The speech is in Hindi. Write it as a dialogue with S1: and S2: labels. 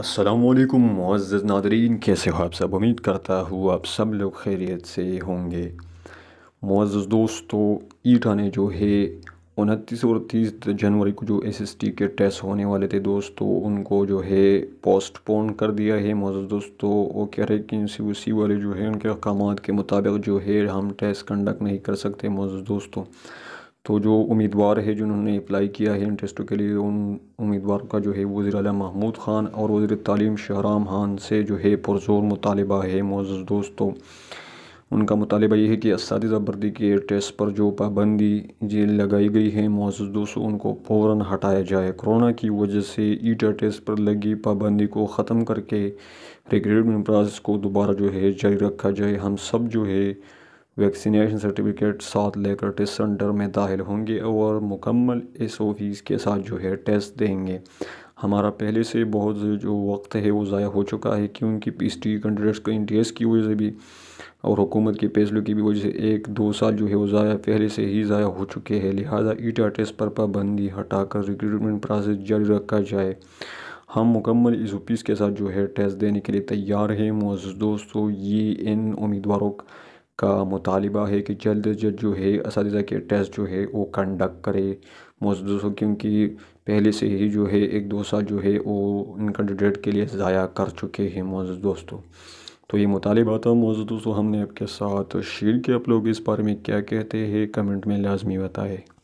S1: असलकुम मुआज़ नादरीन कैसे हो आप सब उम्मीद करता हूँ आप सब लोग खैरियत से होंगे मुआज़ दोस्तों ईटा ने जो है उनतीस और तीस जनवरी को जो एसएसटी के टेस्ट होने वाले थे दोस्तों उनको जो है पोस्टपोन कर दिया है मुआज़ दोस्तों वो कह रहे कि सी सी वाले जो है उनके अहकाम के मुताबिक जो है हम टेस्ट कंडक्ट नहीं कर सकते मुआज़ दोस्तों तो जो उम्मीदवार है जिन्होंने अप्लाई किया है इन टेस्टों के लिए उन उम्मीदवार का जो है वज़ी अल महमूद ख़ान और वजर तालीम शहराम खान से जो है पुरजोर मुतालबा है मोज़ दोस्तों उनका मुतालबा यह है कि इस बर्दी के टेस्ट पर जो पाबंदी जेल लगाई गई है मोज़ दोस्तों उनको फ़ौर हटाया जाए कोरोना की वजह से ईटा टेस्ट पर लगी पाबंदी को ख़त्म करके रिक्रूटमेंट प्रोसेस को दोबारा जो है जारी रखा जाए हम सब जो है वैक्सीनेशन सर्टिफिकेट साथ लेकर टेस्ट सेंटर में दाखिल होंगे और मुकम्मल एस ओ फीस के साथ जो है टेस्ट देंगे हमारा पहले से बहुत जो वक्त है वो ज़ाया हो चुका है क्योंकि पी एस टी कैंडिडेट्स को इंटरेस्ट की वजह से भी और हुकूमत के फैसलों की भी वजह से एक दो साल जो है वो ज़ाया पहले से ही ज़ाया हो चुके हैं लिहाजा ई आर टेस्ट पर पाबंदी हटाकर रिक्रूटमेंट प्रोसेस जारी रखा जाए हम मुकम्मल इस के साथ जो है टेस्ट देने के लिए तैयार हैं मोज़ दोस्तों ये इन उम्मीदवारों का मुतालबा है कि जल्द अज जल्द जो है इस के टेस्ट जो है वो कंडक्ट करे मौजूद क्योंकि पहले से ही जो है एक दो साल जो है वो इन कैंडिडेट के लिए ज़ाया कर चुके हैं मौजूद दोस्तों तो ये मुतालबा था मौजूद दोस्तों हमने आपके साथ शेयर किया आप लोग इस बारे में क्या कहते हैं कमेंट में लाजमी बताए